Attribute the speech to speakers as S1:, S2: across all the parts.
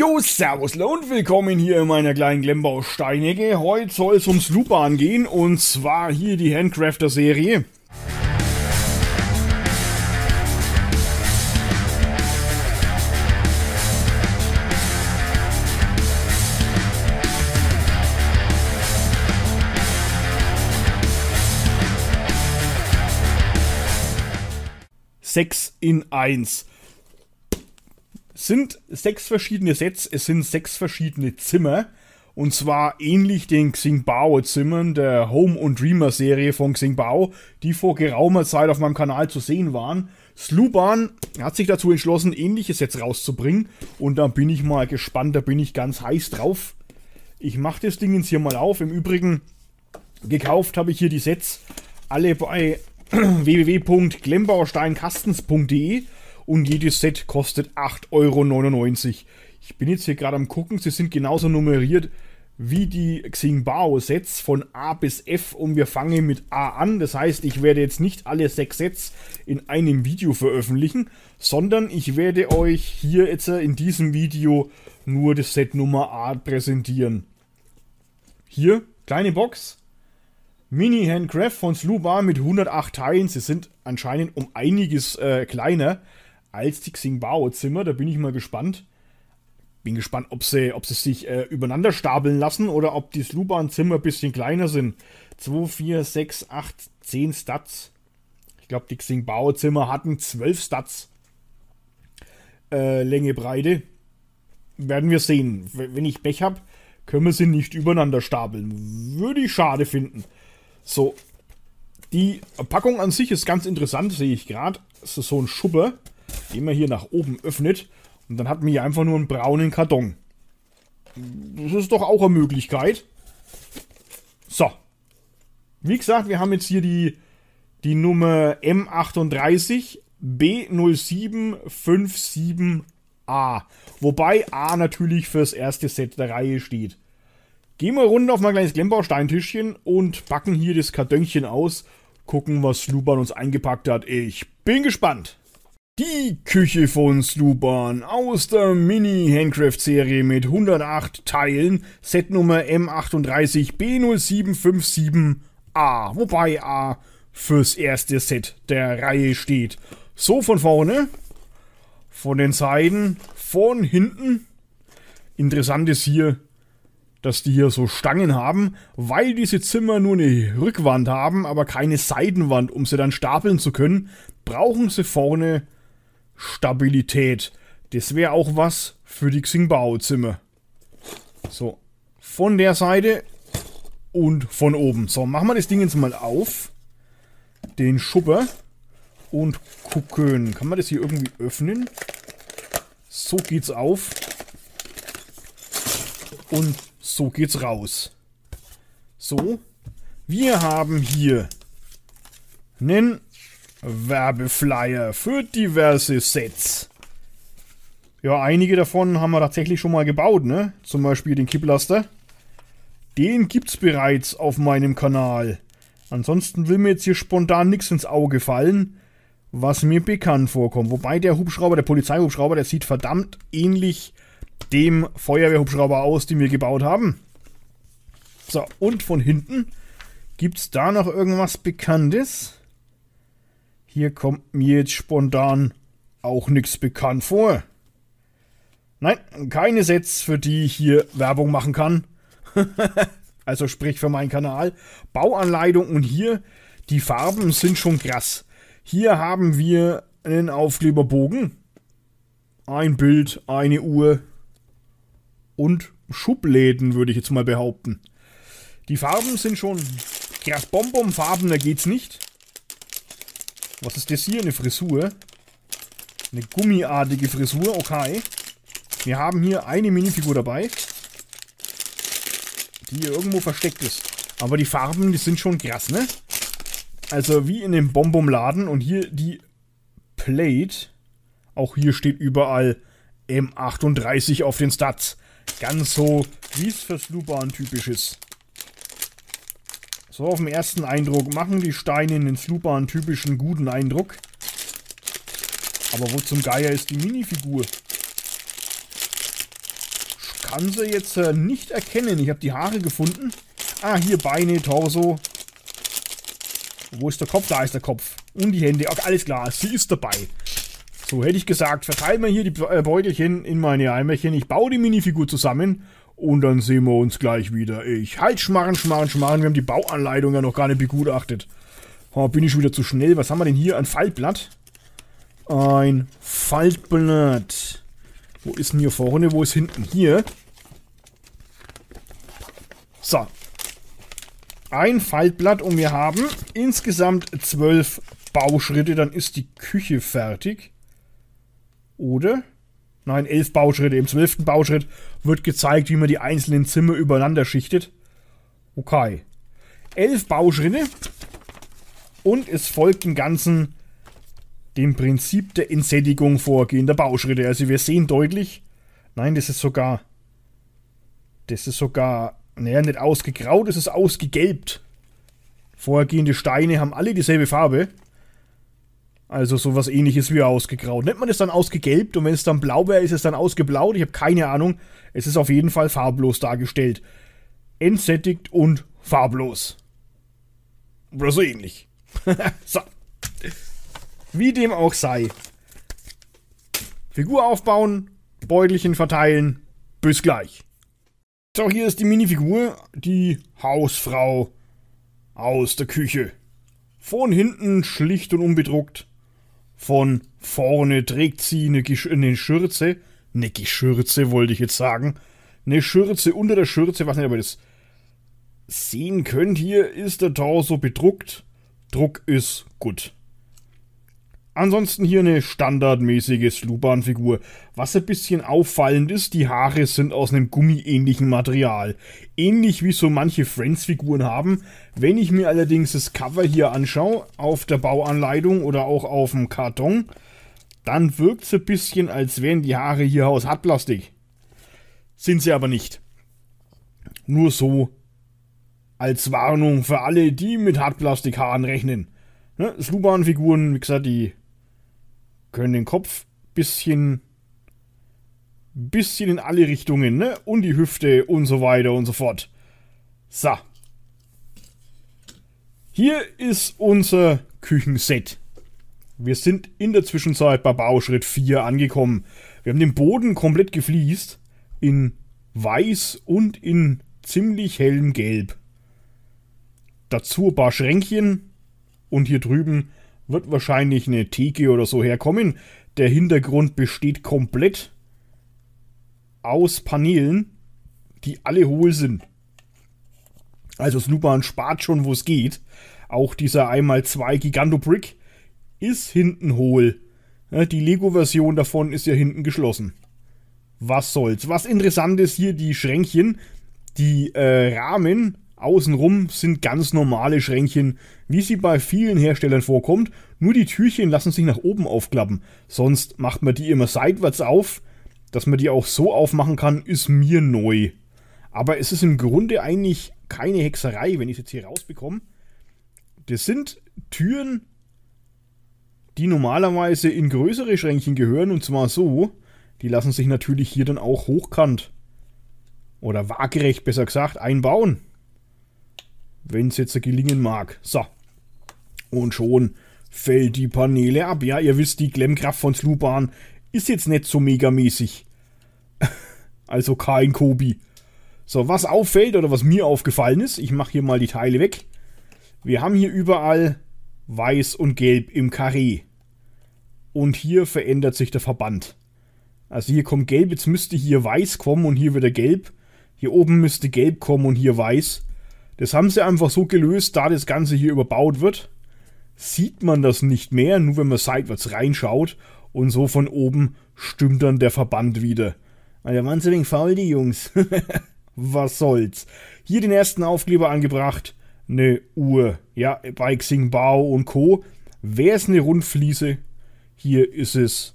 S1: Jo, Servusle und willkommen hier in meiner kleinen Glembau-Steinecke. Heute soll es ums Lupan gehen und zwar hier die Handcrafter-Serie. Sechs in eins sind sechs verschiedene Sets, es sind sechs verschiedene Zimmer. Und zwar ähnlich den Xingbao-Zimmern der Home- und Dreamer-Serie von Xingbao, die vor geraumer Zeit auf meinem Kanal zu sehen waren. Sluban hat sich dazu entschlossen, ähnliches jetzt rauszubringen. Und da bin ich mal gespannt, da bin ich ganz heiß drauf. Ich mache das Ding jetzt hier mal auf. Im Übrigen, gekauft habe ich hier die Sets alle bei www.glembauersteinkastens.de und jedes Set kostet 8,99 Euro. Ich bin jetzt hier gerade am gucken, sie sind genauso nummeriert wie die Xingbao-Sets von A bis F und wir fangen mit A an. Das heißt, ich werde jetzt nicht alle sechs Sets in einem Video veröffentlichen, sondern ich werde euch hier jetzt in diesem Video nur das Set Nummer A präsentieren. Hier, kleine Box. Mini Handcraft von Slubar mit 108 Teilen. Sie sind anscheinend um einiges äh, kleiner als die Xingbao-Zimmer. Da bin ich mal gespannt. Bin gespannt, ob sie, ob sie sich äh, übereinander stapeln lassen oder ob die Sluban-Zimmer ein bisschen kleiner sind. 2, 4, 6, 8, 10 Stats. Ich glaube, die Xingbao-Zimmer hatten 12 Stats. Äh, Länge, Breite. Werden wir sehen. Wenn ich Pech habe, können wir sie nicht übereinander stapeln. Würde ich schade finden. So. Die Packung an sich ist ganz interessant, sehe ich gerade. Es ist so ein Schubber den man hier nach oben öffnet. Und dann hat man hier einfach nur einen braunen Karton. Das ist doch auch eine Möglichkeit. So. Wie gesagt, wir haben jetzt hier die, die Nummer M38 B0757A. Wobei A natürlich fürs erste Set der Reihe steht. Gehen wir runter auf mein kleines glembaustein und packen hier das Kartönchen aus. Gucken, was Sluban uns eingepackt hat. Ich bin gespannt. Die Küche von Sluban aus der Mini-Handcraft-Serie mit 108 Teilen, Setnummer M38B0757A, wobei A fürs erste Set der Reihe steht. So von vorne, von den Seiten, von hinten. Interessant ist hier, dass die hier so Stangen haben, weil diese Zimmer nur eine Rückwand haben, aber keine Seitenwand, um sie dann stapeln zu können, brauchen sie vorne Stabilität. Das wäre auch was für die Xingbao-Zimmer. So, von der Seite und von oben. So, machen wir das Ding jetzt mal auf. Den Schupper. Und gucken. Kann man das hier irgendwie öffnen? So geht's auf. Und so geht's raus. So. Wir haben hier einen Werbeflyer für diverse Sets. Ja, einige davon haben wir tatsächlich schon mal gebaut, ne? Zum Beispiel den Kipplaster. Den gibt's bereits auf meinem Kanal. Ansonsten will mir jetzt hier spontan nichts ins Auge fallen, was mir bekannt vorkommt. Wobei der Hubschrauber, der Polizeihubschrauber, der sieht verdammt ähnlich dem Feuerwehrhubschrauber aus, den wir gebaut haben. So, und von hinten gibt's da noch irgendwas Bekanntes? Hier kommt mir jetzt spontan auch nichts bekannt vor. Nein, keine Sets, für die ich hier Werbung machen kann. also sprich für meinen Kanal. Bauanleitung und hier, die Farben sind schon krass. Hier haben wir einen Aufkleberbogen, ein Bild, eine Uhr und Schubläden, würde ich jetzt mal behaupten. Die Farben sind schon krass bonbon, farbener geht's nicht. Was ist das hier? Eine Frisur. Eine gummiartige Frisur, okay. Wir haben hier eine Minifigur dabei, die hier irgendwo versteckt ist. Aber die Farben, die sind schon krass, ne? Also wie in dem Bonbon-Laden und hier die Plate. Auch hier steht überall M38 auf den Stats. Ganz so, wie es für Sluban typisch ist. So, auf den ersten Eindruck machen die Steine in den Slooper einen typischen guten Eindruck. Aber wo zum Geier ist die Minifigur? Ich kann sie jetzt äh, nicht erkennen. Ich habe die Haare gefunden. Ah, hier Beine, Torso. Wo ist der Kopf? Da ist der Kopf. Und die Hände. Okay, alles klar, sie ist dabei. So, hätte ich gesagt, verteile mir hier die äh, Beutelchen in meine Eimerchen. Ich baue die Minifigur zusammen und dann sehen wir uns gleich wieder. Ich halt, schmarren, schmarren, schmarren. Wir haben die Bauanleitung ja noch gar nicht begutachtet. Oh, bin ich schon wieder zu schnell. Was haben wir denn hier? Ein Faltblatt? Ein Faltblatt. Wo ist denn hier vorne? Wo ist hinten? Hier. So. Ein Faltblatt und wir haben insgesamt zwölf Bauschritte. Dann ist die Küche fertig. Oder? nein, elf Bauschritte. Im zwölften Bauschritt wird gezeigt, wie man die einzelnen Zimmer übereinander schichtet. Okay. Elf Bauschritte und es folgt dem Ganzen dem Prinzip der Entsättigung vorgehender Bauschritte. Also wir sehen deutlich, nein, das ist sogar, das ist sogar, naja, nicht ausgegraut, es ist ausgegelbt. Vorgehende Steine haben alle dieselbe Farbe. Also sowas ähnliches wie ausgegraut. Nennt man es dann ausgegelbt und wenn es dann blau wäre, ist es dann ausgeblaut. Ich habe keine Ahnung. Es ist auf jeden Fall farblos dargestellt. Entsättigt und farblos. Oder so ähnlich. so. Wie dem auch sei. Figur aufbauen, Beutelchen verteilen. Bis gleich. So, hier ist die Minifigur, die Hausfrau aus der Küche. Von hinten schlicht und unbedruckt von vorne trägt sie eine, Gesch eine Schürze. Ne, Geschürze wollte ich jetzt sagen. Eine Schürze unter der Schürze, was nicht, aber das sehen könnt hier, ist der Torso bedruckt. Druck ist gut. Ansonsten hier eine standardmäßige Sluban-Figur. Was ein bisschen auffallend ist, die Haare sind aus einem gummiähnlichen Material. Ähnlich wie so manche Friends-Figuren haben. Wenn ich mir allerdings das Cover hier anschaue, auf der Bauanleitung oder auch auf dem Karton, dann wirkt es ein bisschen, als wären die Haare hier aus Hartplastik. Sind sie aber nicht. Nur so als Warnung für alle, die mit Hartplastikhaaren rechnen. Ne? Sluban-Figuren, wie gesagt, die können den Kopf bisschen, bisschen in alle Richtungen, ne? Und die Hüfte und so weiter und so fort. So. Hier ist unser Küchenset. Wir sind in der Zwischenzeit bei Bauschritt 4 angekommen. Wir haben den Boden komplett gefliest in weiß und in ziemlich hellem Gelb. Dazu ein paar Schränkchen und hier drüben wird wahrscheinlich eine Theke oder so herkommen. Der Hintergrund besteht komplett aus Paneelen, die alle hohl sind. Also Snoopman spart schon, wo es geht. Auch dieser 1x2 Gigantobrick ist hinten hohl. Die Lego-Version davon ist ja hinten geschlossen. Was soll's. Was interessant ist hier, die Schränkchen, die äh, Rahmen Außenrum sind ganz normale Schränkchen, wie sie bei vielen Herstellern vorkommt, nur die Türchen lassen sich nach oben aufklappen. Sonst macht man die immer seitwärts auf. Dass man die auch so aufmachen kann, ist mir neu. Aber es ist im Grunde eigentlich keine Hexerei, wenn ich es jetzt hier rausbekomme. Das sind Türen, die normalerweise in größere Schränkchen gehören und zwar so, die lassen sich natürlich hier dann auch hochkant oder waagerecht besser gesagt einbauen wenn es jetzt gelingen mag. So. Und schon fällt die Paneele ab. Ja, ihr wisst, die Glemmkraft von Sluban ist jetzt nicht so megamäßig. also kein Kobi. So, was auffällt oder was mir aufgefallen ist, ich mache hier mal die Teile weg. Wir haben hier überall weiß und gelb im Karree. Und hier verändert sich der Verband. Also hier kommt gelb, jetzt müsste hier weiß kommen und hier wieder gelb. Hier oben müsste gelb kommen und hier weiß. Das haben sie einfach so gelöst, da das Ganze hier überbaut wird, sieht man das nicht mehr, nur wenn man seitwärts reinschaut und so von oben stimmt dann der Verband wieder. Alter, ah, waren sie wegen faul, die Jungs. Was soll's. Hier den ersten Aufkleber angebracht. Eine Uhr. Ja, bei Bao und Co. Wäre es eine Rundfliese, hier ist es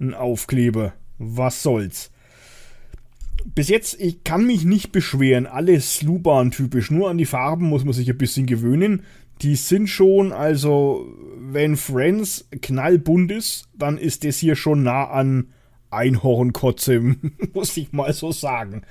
S1: ein Aufkleber. Was soll's bis jetzt, ich kann mich nicht beschweren. Alles Sluban typisch. Nur an die Farben muss man sich ein bisschen gewöhnen. Die sind schon, also, wenn Friends knallbunt ist, dann ist das hier schon nah an Einhornkotze, muss ich mal so sagen.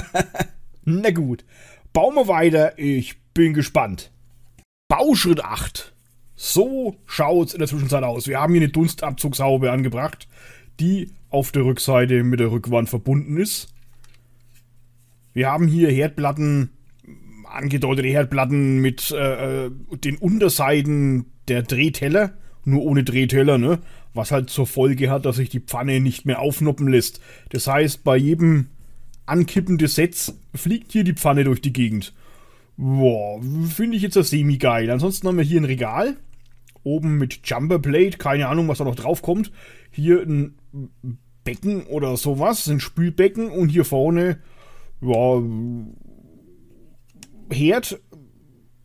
S1: Na gut, bauen wir weiter. Ich bin gespannt. Bauschritt 8. So schaut's in der Zwischenzeit aus. Wir haben hier eine Dunstabzugshaube angebracht die auf der Rückseite mit der Rückwand verbunden ist. Wir haben hier Herdplatten, angedeutete Herdplatten mit äh, äh, den Unterseiten der Drehteller, nur ohne Drehteller, ne? Was halt zur Folge hat, dass sich die Pfanne nicht mehr aufnoppen lässt. Das heißt, bei jedem Ankippen des Sets fliegt hier die Pfanne durch die Gegend. Boah, finde ich jetzt das semi geil. Ansonsten haben wir hier ein Regal Oben mit Jumperplate, keine Ahnung, was da noch drauf kommt. Hier ein Becken oder sowas, ein Spülbecken und hier vorne, ja, Herd,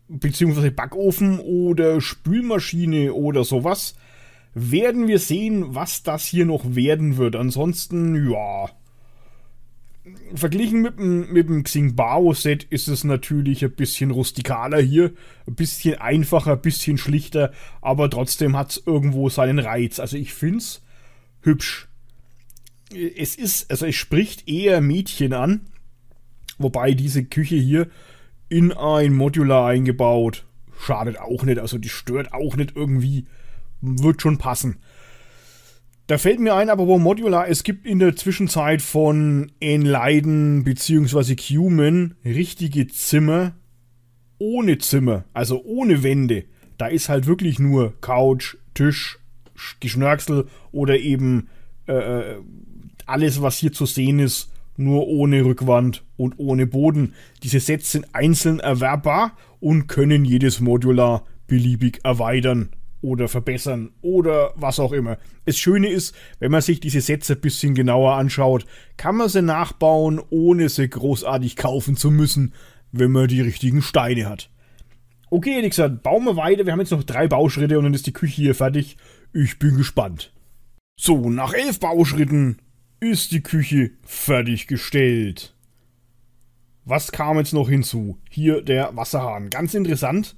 S1: beziehungsweise Backofen oder Spülmaschine oder sowas. Werden wir sehen, was das hier noch werden wird. Ansonsten, ja, verglichen mit dem, mit dem Xingbao-Set ist es natürlich ein bisschen rustikaler hier, ein bisschen einfacher, ein bisschen schlichter, aber trotzdem hat es irgendwo seinen Reiz. Also ich finde es hübsch. Es ist, also es spricht eher Mädchen an, wobei diese Küche hier in ein Modular eingebaut schadet auch nicht, also die stört auch nicht irgendwie, wird schon passen. Da fällt mir ein, aber wo Modular, es gibt in der Zwischenzeit von Enleiden bzw. Cumin richtige Zimmer ohne Zimmer, also ohne Wände. Da ist halt wirklich nur Couch, Tisch, Geschnörksel oder eben äh, äh, alles, was hier zu sehen ist, nur ohne Rückwand und ohne Boden. Diese Sets sind einzeln erwerbbar und können jedes Modular beliebig erweitern oder verbessern oder was auch immer. Das Schöne ist, wenn man sich diese Sätze ein bisschen genauer anschaut, kann man sie nachbauen, ohne sie großartig kaufen zu müssen, wenn man die richtigen Steine hat. Okay, gesagt, bauen wir weiter. Wir haben jetzt noch drei Bauschritte und dann ist die Küche hier fertig. Ich bin gespannt. So, nach elf Bauschritten ist die Küche fertiggestellt. Was kam jetzt noch hinzu? Hier der Wasserhahn. Ganz interessant.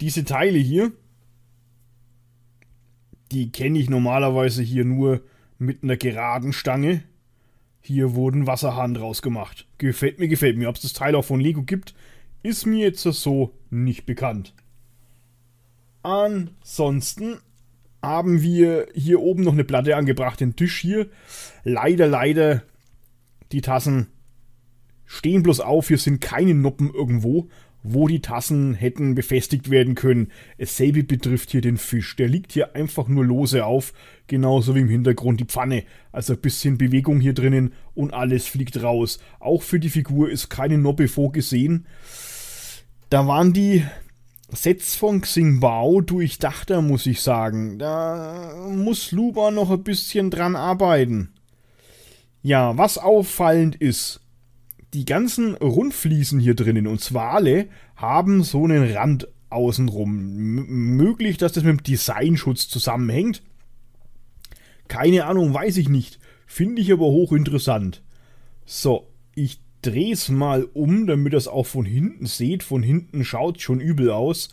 S1: Diese Teile hier, die kenne ich normalerweise hier nur mit einer geraden Stange. Hier wurden Wasserhahn draus gemacht. Gefällt mir, gefällt mir. Ob es das Teil auch von Lego gibt, ist mir jetzt so nicht bekannt. Ansonsten haben wir hier oben noch eine Platte angebracht, den Tisch hier. Leider, leider, die Tassen stehen bloß auf. Hier sind keine Noppen irgendwo, wo die Tassen hätten befestigt werden können. Dasselbe betrifft hier den Fisch. Der liegt hier einfach nur lose auf, genauso wie im Hintergrund die Pfanne. Also ein bisschen Bewegung hier drinnen und alles fliegt raus. Auch für die Figur ist keine Nobbe vorgesehen. Da waren die Sets von Xingbao durchdachter, muss ich sagen. Da muss Luba noch ein bisschen dran arbeiten. Ja, was auffallend ist, die ganzen Rundfliesen hier drinnen, und zwar alle, haben so einen Rand außenrum. M möglich, dass das mit dem Designschutz zusammenhängt. Keine Ahnung, weiß ich nicht. Finde ich aber hochinteressant. So, ich drehe es mal um, damit ihr es auch von hinten seht. Von hinten schaut schon übel aus.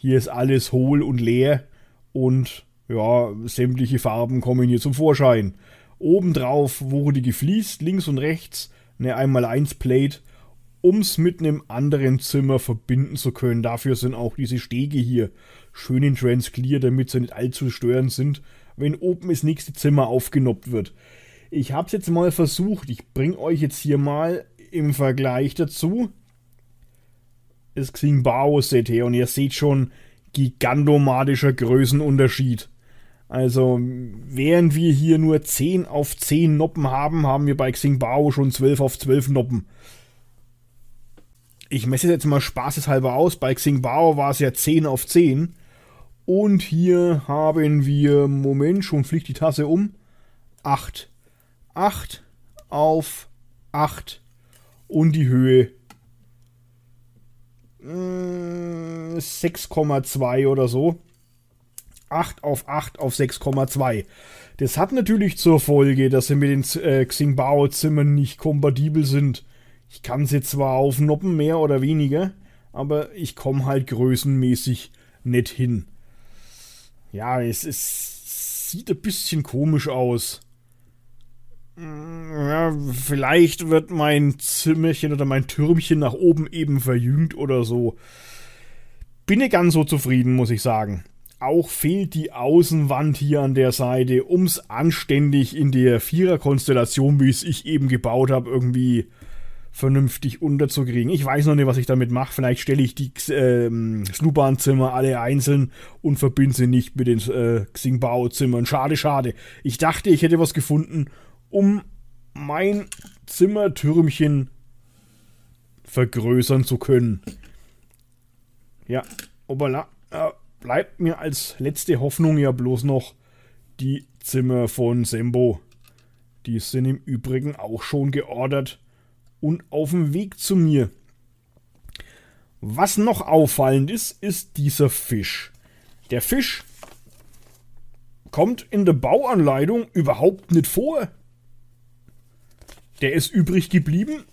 S1: Hier ist alles hohl und leer und ja, sämtliche Farben kommen hier zum Vorschein. Obendrauf wurde gefliest, links und rechts eine 1 x 1 Plate, um es mit einem anderen Zimmer verbinden zu können. Dafür sind auch diese Stege hier schön in Transclear, damit sie nicht allzu störend sind, wenn oben das nächste Zimmer aufgenoppt wird. Ich habe es jetzt mal versucht. Ich bringe euch jetzt hier mal im Vergleich dazu das Bao set her und ihr seht schon, gigantomatischer Größenunterschied. Also, während wir hier nur 10 auf 10 Noppen haben, haben wir bei Xingbao schon 12 auf 12 Noppen. Ich messe jetzt mal spaßeshalber aus. Bei Xingbao war es ja 10 auf 10. Und hier haben wir, Moment, schon fliegt die Tasse um. 8. 8 auf 8. Und die Höhe 6,2 hm, oder so. 8 auf 8 auf 6,2. Das hat natürlich zur Folge, dass sie mit den äh, Xingbao-Zimmern nicht kompatibel sind. Ich kann sie zwar aufnoppen, mehr oder weniger, aber ich komme halt größenmäßig nicht hin. Ja, es, es sieht ein bisschen komisch aus. Mm, ja, vielleicht wird mein Zimmerchen oder mein Türmchen nach oben eben verjüngt oder so. Bin ich ganz so zufrieden, muss ich sagen. Auch fehlt die Außenwand hier an der Seite, um es anständig in der Viererkonstellation, wie es ich eben gebaut habe, irgendwie vernünftig unterzukriegen. Ich weiß noch nicht, was ich damit mache. Vielleicht stelle ich die ähm, Sluban-Zimmer alle einzeln und verbinde sie nicht mit den äh, Xingbao-Zimmern. Schade, schade. Ich dachte, ich hätte was gefunden, um mein Zimmertürmchen vergrößern zu können. Ja, obala bleibt mir als letzte Hoffnung ja bloß noch die Zimmer von Sembo. Die sind im Übrigen auch schon geordert und auf dem Weg zu mir. Was noch auffallend ist, ist dieser Fisch. Der Fisch kommt in der Bauanleitung überhaupt nicht vor. Der ist übrig geblieben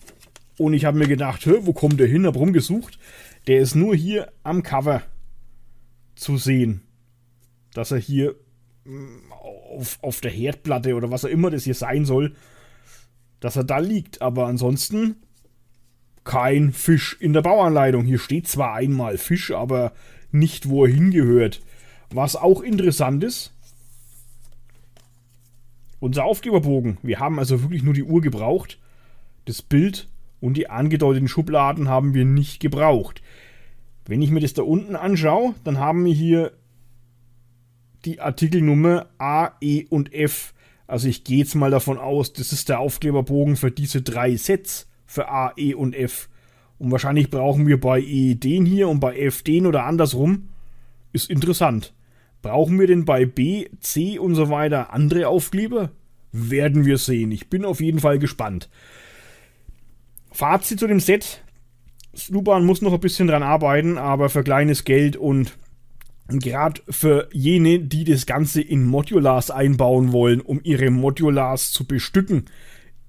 S1: und ich habe mir gedacht, wo kommt der hin? Hab rumgesucht. Der ist nur hier am Cover zu sehen, dass er hier mm, auf, auf der Herdplatte oder was auch immer das hier sein soll, dass er da liegt. Aber ansonsten kein Fisch in der Bauanleitung. Hier steht zwar einmal Fisch, aber nicht, wo er hingehört. Was auch interessant ist, unser Aufgeberbogen. Wir haben also wirklich nur die Uhr gebraucht. Das Bild und die angedeuteten Schubladen haben wir nicht gebraucht. Wenn ich mir das da unten anschaue, dann haben wir hier die Artikelnummer A, E und F. Also ich gehe jetzt mal davon aus, das ist der Aufkleberbogen für diese drei Sets für A, E und F. Und wahrscheinlich brauchen wir bei E den hier und bei F den oder andersrum. Ist interessant. Brauchen wir denn bei B, C und so weiter andere Aufkleber? Werden wir sehen. Ich bin auf jeden Fall gespannt. Fazit zu dem Set. Sluban muss noch ein bisschen dran arbeiten, aber für kleines Geld und gerade für jene, die das Ganze in Modulars einbauen wollen, um ihre Modulars zu bestücken,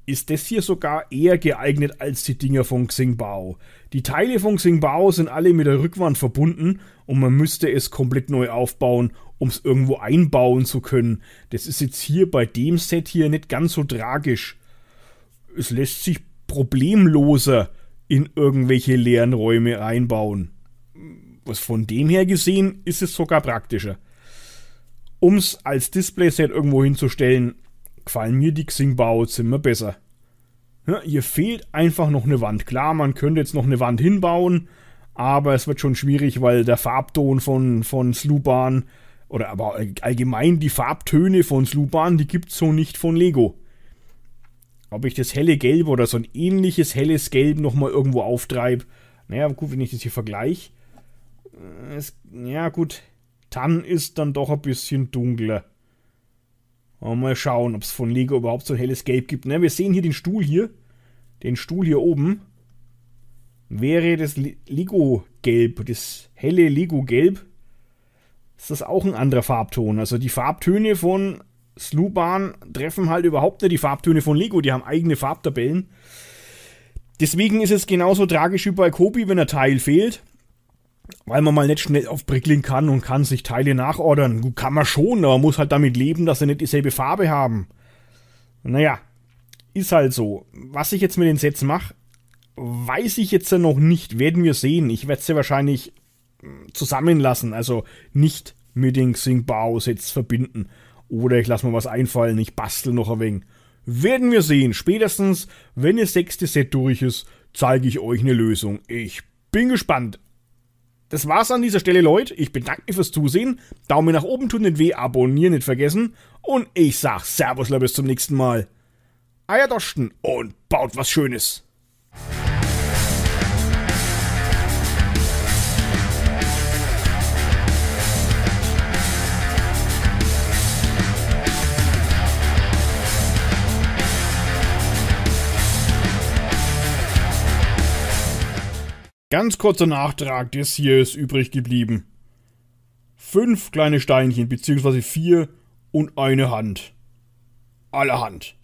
S1: ist das hier sogar eher geeignet als die Dinger von Xingbao. Die Teile von Xingbao sind alle mit der Rückwand verbunden und man müsste es komplett neu aufbauen, um es irgendwo einbauen zu können. Das ist jetzt hier bei dem Set hier nicht ganz so tragisch. Es lässt sich problemloser in irgendwelche leeren Räume reinbauen. Was von dem her gesehen ist es sogar praktischer. Um es als Displayset irgendwo hinzustellen, gefallen mir die Xing-Bauts immer besser. Ja, hier fehlt einfach noch eine Wand. Klar, man könnte jetzt noch eine Wand hinbauen, aber es wird schon schwierig, weil der Farbton von, von Sluban oder aber allgemein die Farbtöne von Sluban, die gibt es so nicht von Lego ob ich das helle Gelb oder so ein ähnliches helles Gelb nochmal irgendwo auftreibe. Naja, gut, wenn ich das hier vergleiche. Äh, ja, gut. Tan ist dann doch ein bisschen dunkler. Mal schauen, ob es von Lego überhaupt so ein helles Gelb gibt. Na, wir sehen hier den Stuhl hier. Den Stuhl hier oben. Wäre das Lego-Gelb, das helle Lego-Gelb, ist das auch ein anderer Farbton. Also die Farbtöne von Sluban treffen halt überhaupt nicht die Farbtöne von Lego, die haben eigene Farbtabellen. Deswegen ist es genauso tragisch wie bei Kobi, wenn ein Teil fehlt, weil man mal nicht schnell auf Bricklin kann und kann sich Teile nachordern. Gut, kann man schon, aber man muss halt damit leben, dass sie nicht dieselbe Farbe haben. Naja, ist halt so. Was ich jetzt mit den Sets mache, weiß ich jetzt ja noch nicht. Werden wir sehen. Ich werde sie ja wahrscheinlich hm, zusammenlassen, also nicht mit den Xing Bao Sets verbinden. Oder ich lasse mir was einfallen, ich bastel noch ein wenig. Werden wir sehen. Spätestens, wenn das sechste Set durch ist, zeige ich euch eine Lösung. Ich bin gespannt. Das war's an dieser Stelle, Leute. Ich bedanke mich fürs Zusehen. Daumen nach oben tun nicht weh, abonnieren nicht vergessen. Und ich sag Servus, bis zum nächsten Mal. Eier Dosten und baut was Schönes. Ganz kurzer Nachtrag, das hier ist übrig geblieben. Fünf kleine Steinchen, beziehungsweise vier und eine Hand. Allerhand.